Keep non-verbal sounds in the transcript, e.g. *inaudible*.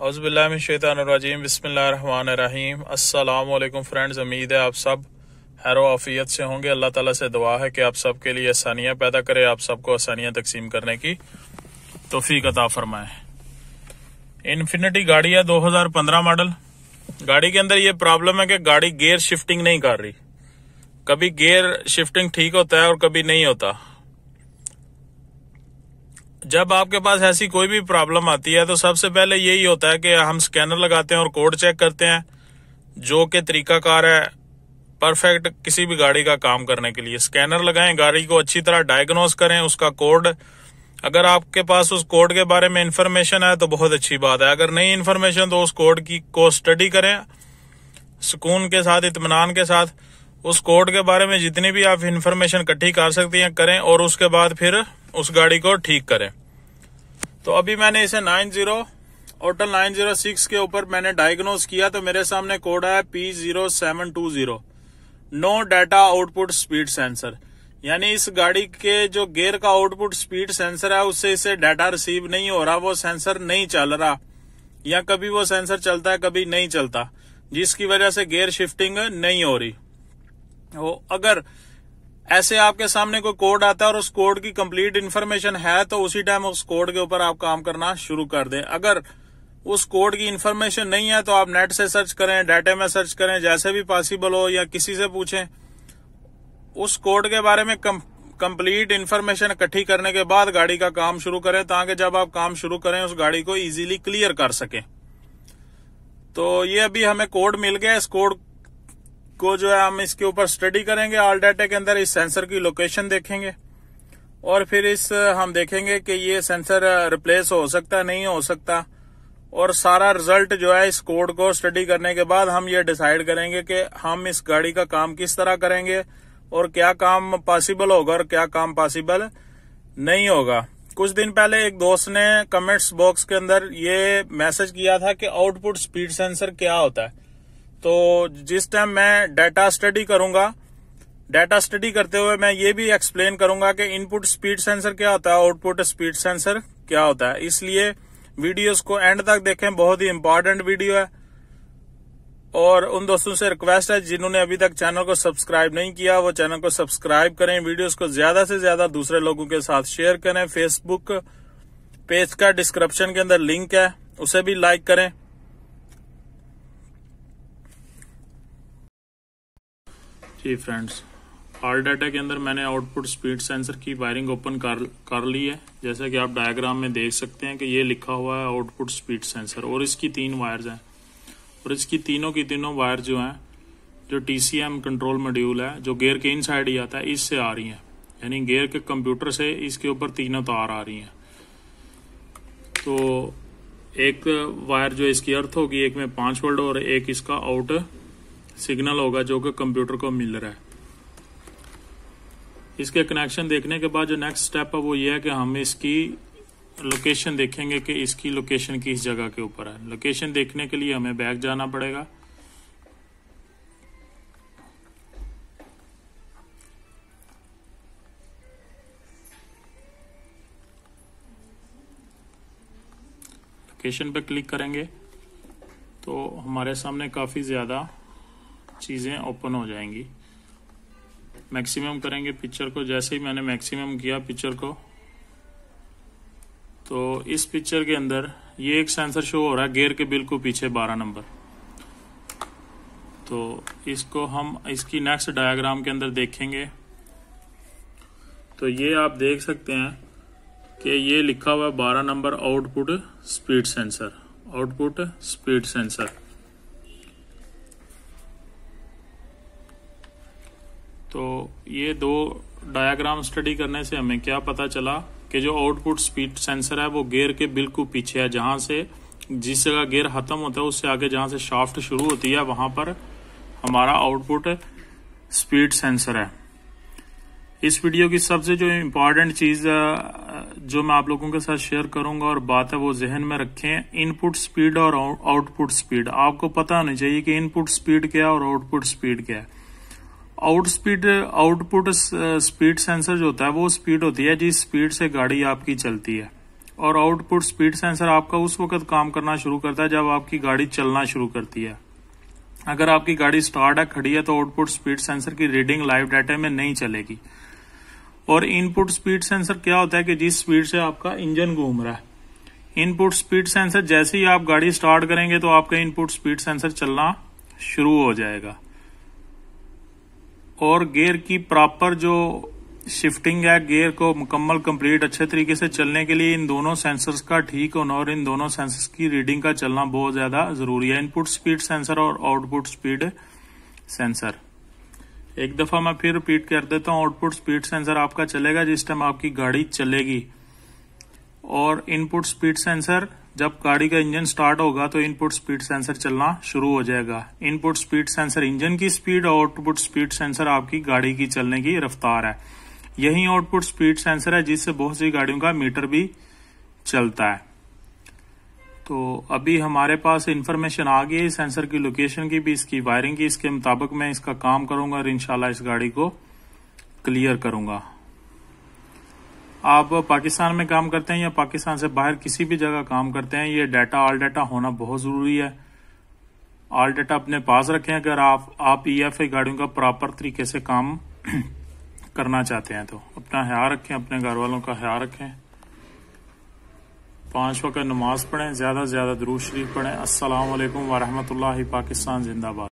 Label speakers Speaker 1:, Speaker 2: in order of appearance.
Speaker 1: अज़बिल्लाशैतरजीम बसमीम अल्लाम फ्रेंड्स उम्मीद है आप सब हैरो आफियत से होंगे अल्लाह ताला से दुआ है कि आप सबके लिए आसानियाँ पैदा करे आप सबको आसानियाँ तकसीम करने की तोफ़ी कता फ़रमाए इन्फिनिटी गाड़ी है 2015 मॉडल गाड़ी के अंदर ये प्रॉब्लम है कि गाड़ी गेयर शिफ्टिंग नहीं कर रही कभी गेयर शिफ्टिंग ठीक होता है और कभी नहीं होता जब आपके पास ऐसी कोई भी प्रॉब्लम आती है तो सबसे पहले यही होता है कि हम स्कैनर लगाते हैं और कोड चेक करते हैं जो कि तरीकाकार है परफेक्ट किसी भी गाड़ी का काम करने के लिए स्कैनर लगाएं गाड़ी को अच्छी तरह डायग्नोस करें उसका कोड अगर आपके पास उस कोड के बारे में इंफॉर्मेशन है तो बहुत अच्छी बात है अगर नहीं इन्फॉर्मेशन तो उस कोड की को स्टडी करें सुकून के साथ इतमान के साथ उस कोड के बारे में जितनी भी आप इन्फॉर्मेशन इकट्ठी कर सकती हैं करें और उसके बाद फिर उस गाड़ी को ठीक करें तो अभी मैंने इसे nine zero hotel nine zero six के ऊपर मैंने डायग्नोज किया तो मेरे सामने कोड है P zero seven two zero no data output speed sensor यानी इस गाड़ी के जो गेयर का आउटपुट स्पीड सेंसर है उससे इसे डाटा रिसीव नहीं हो रहा वो सेंसर नहीं चल रहा या कभी वो सेंसर चलता है कभी नहीं चलता जिसकी वजह से गेयर शिफ्टिंग नहीं हो रही हो अगर ऐसे आपके सामने कोई कोड आता है और उस कोड की कंप्लीट इन्फॉर्मेशन है तो उसी टाइम उस कोड के ऊपर आप काम करना शुरू कर दें अगर उस कोड की इन्फॉर्मेशन नहीं है तो आप नेट से सर्च करें डाटा में सर्च करें जैसे भी पॉसिबल हो या किसी से पूछें उस कोड के बारे में कंप्लीट इन्फॉर्मेशन इकट्ठी करने के बाद गाड़ी का काम शुरू करें ताकि जब आप काम शुरू करें उस गाड़ी को इजीली क्लियर कर सकें तो ये अभी हमें कोड मिल गया इस कोड इसको जो है हम इसके ऊपर स्टडी करेंगे ऑल डाटा के अंदर इस सेंसर की लोकेशन देखेंगे और फिर इस हम देखेंगे कि ये सेंसर रिप्लेस uh, हो सकता नहीं हो सकता और सारा रिजल्ट जो है इस कोड को स्टडी करने के बाद हम ये डिसाइड करेंगे कि हम इस गाड़ी का काम किस तरह करेंगे और क्या काम पॉसिबल होगा और क्या काम पॉसिबल नहीं होगा कुछ दिन पहले एक दोस्त ने कमेंट्स बॉक्स के अंदर ये मैसेज किया था कि आउटपुट स्पीड सेंसर क्या होता है तो जिस टाइम मैं डाटा स्टडी करूंगा डाटा स्टडी करते हुए मैं ये भी एक्सप्लेन करूंगा कि इनपुट स्पीड सेंसर क्या होता है आउटपुट स्पीड सेंसर क्या होता है इसलिए वीडियोस को एंड तक देखें बहुत ही इंपॉर्टेंट वीडियो है और उन दोस्तों से रिक्वेस्ट है जिन्होंने अभी तक चैनल को सब्सक्राइब नहीं किया वो चैनल को सब्सक्राइब करें वीडियोस को ज्यादा से ज्यादा दूसरे लोगों के साथ शेयर करें फेसबुक पेज का डिस्क्रिप्शन के अंदर लिंक है उसे भी लाइक करें जी फ्रेंड्स आर डाटा के अंदर मैंने आउटपुट स्पीड सेंसर की वायरिंग ओपन कर कर ली है जैसा कि आप डायग्राम में देख सकते हैं कि ये लिखा हुआ है आउटपुट स्पीड सेंसर और इसकी तीन वायर्स हैं और इसकी तीनों की तीनों वायर जो हैं जो टी कंट्रोल मॉड्यूल है जो गेयर के इन साइड ही आता है इससे आ रही हैं यानी गेयर के कंप्यूटर से इसके ऊपर तीनों तार आ रही हैं तो एक वायर जो इसकी अर्थ होगी एक में पाँच वोल्ट और एक इसका आउट सिग्नल होगा जो कि कंप्यूटर को मिल रहा है इसके कनेक्शन देखने के बाद जो नेक्स्ट स्टेप है वो ये है कि हम इसकी लोकेशन देखेंगे कि इसकी लोकेशन किस जगह के ऊपर है लोकेशन देखने के लिए हमें बैग जाना पड़ेगा लोकेशन पर क्लिक करेंगे तो हमारे सामने काफ़ी ज़्यादा चीज़ें ओपन हो जाएंगी मैक्सिमम करेंगे पिक्चर को जैसे ही मैंने मैक्सिमम किया पिक्चर को तो इस पिक्चर के अंदर ये एक सेंसर शो हो रहा है गेयर के बिल्कुल पीछे 12 नंबर तो इसको हम इसकी नेक्स्ट डायग्राम के अंदर देखेंगे तो ये आप देख सकते हैं कि ये लिखा हुआ है बारह नंबर output speed sensor output speed sensor तो ये दो डायाग्राम स्टडी करने से हमें क्या पता चला कि जो आउटपुट स्पीड सेंसर है वो गेयर के बिल्कुल पीछे है जहां से जिस जगह गेयर खत्म होता है उससे आगे जहां से शाफ्ट शुरू होती है वहां पर हमारा आउटपुट स्पीड सेंसर है इस वीडियो की सबसे जो इम्पोर्टेंट चीज जो मैं आप लोगों के साथ शेयर करूंगा और बात है वो जहन में रखें इनपुट स्पीड और आउटपुट स्पीड आपको पता होना चाहिए कि इनपुट स्पीड क्या है और आउटपुट स्पीड क्या है out speed output speed sensor जो होता है वो स्पीड होती है जिस स्पीड से गाड़ी आपकी चलती है और आउटपुट स्पीड सेंसर आपका उस वक्त काम करना शुरू करता है जब आपकी गाड़ी चलना शुरू करती है अगर आपकी गाड़ी स्टार्ट है खड़ी है तो आउटपुट स्पीड सेंसर की रीडिंग लाइव डाटा में नहीं चलेगी और इनपुट स्पीड सेंसर क्या होता है कि जिस स्पीड से आपका इंजन घूम रहा है इनपुट स्पीड सेंसर जैसे ही आप गाड़ी स्टार्ट करेंगे तो आपका इनपुट स्पीड सेंसर चलना शुरू हो जाएगा और गेयर की प्रॉपर जो शिफ्टिंग है गेयर को मुकम्मल कंप्लीट अच्छे तरीके से चलने के लिए इन दोनों सेंसर्स का ठीक होना और इन दोनों सेंसर्स की रीडिंग का चलना बहुत ज्यादा जरूरी है इनपुट स्पीड सेंसर और आउटपुट स्पीड सेंसर एक दफा मैं फिर रिपीट कर देता हूँ आउटपुट स्पीड सेंसर आपका चलेगा जिस टाइम आपकी गाड़ी चलेगी और इनपुट स्पीड सेंसर जब गाड़ी का इंजन स्टार्ट होगा तो इनपुट स्पीड सेंसर चलना शुरू हो जाएगा इनपुट स्पीड सेंसर इंजन की स्पीड और आउटपुट स्पीड सेंसर आपकी गाड़ी की चलने की रफ्तार है यही आउटपुट स्पीड सेंसर है जिससे बहुत सी गाड़ियों का मीटर भी चलता है तो अभी हमारे पास इन्फॉर्मेशन आ गई है सेंसर की लोकेशन की भी इसकी वायरिंग की इसके मुताबिक मैं इसका काम करूंगा और इनशाला इस गाड़ी को क्लियर करूंगा आप पाकिस्तान में काम करते हैं या पाकिस्तान से बाहर किसी भी जगह काम करते हैं ये डाटा ऑल डाटा होना बहुत ज़रूरी है ऑल डाटा अपने पास रखें अगर आप आप ई e एफ गाड़ियों का प्रॉपर तरीके से काम *clears throat* करना चाहते हैं तो अपना ख्याल रखें अपने घर वालों का ख्याल रखें पांच वक्त नमाज पढ़ें ज़्यादा से ज़्यादा दरूज शरीफ पढ़ें वरहमत वरहमल पाकिस्तान जिंदाबाद